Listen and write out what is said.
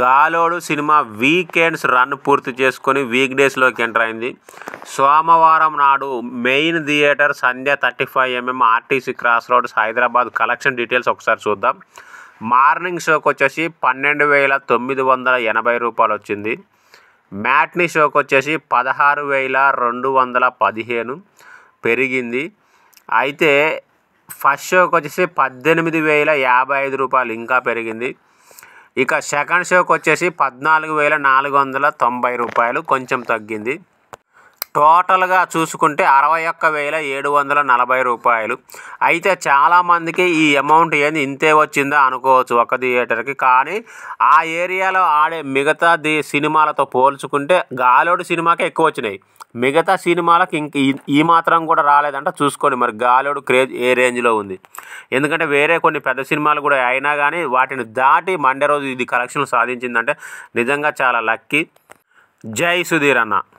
గాలోడు cinema weekends run పూర్తి చేసుకొని week డేస్లోకి enter అయింది సోమవారం నాడు main theatre Sandhya thirty five MM RTC cross roads Hyderabad collection details ఒకసారి చూద్దాం మార్నింగ్ షోకి వచ్చేసి పన్నెండు వేల తొమ్మిది వందల ఎనభై రూపాయలు వచ్చింది మ్యాట్ని షోకి వచ్చేసి పదహారు వేల రెండు వందల పదిహేను పెరిగింది అయితే ఫస్ట్ షోకి వచ్చేసి పద్దెనిమిది వేల యాభై ఐదు రూపాయలు ఇంకా పెరిగింది ఇక సెకండ్ షోకి వచ్చేసి పద్నాలుగు వేల నాలుగు వందల తొంభై రూపాయలు కొంచెం తగ్గింది టోటల్గా చూసుకుంటే అరవై ఒక్క వేల ఏడు వందల నలభై రూపాయలు అయితే చాలామందికి ఈ అమౌంట్ ఏంది ఇంతే వచ్చిందా అనుకోవచ్చు ఒక థియేటర్కి కానీ ఆ ఏరియాలో ఆడే మిగతా ది సినిమాలతో పోల్చుకుంటే గాలోడు సినిమాకే ఎక్కువ వచ్చినాయి మిగతా సినిమాలకు ఇంక ఈ మాత్రం కూడా రాలేదంట చూసుకోండి మరి గాలోడు క్రేజ్ ఏ రేంజ్లో ఉంది ఎందుకంటే వేరే కొన్ని పెద్ద సినిమాలు కూడా అయినా కానీ వాటిని దాటి మండే రోజు ఇది కలెక్షన్ సాధించిందంటే నిజంగా చాలా లక్కీ జై సుధీర్ అన్న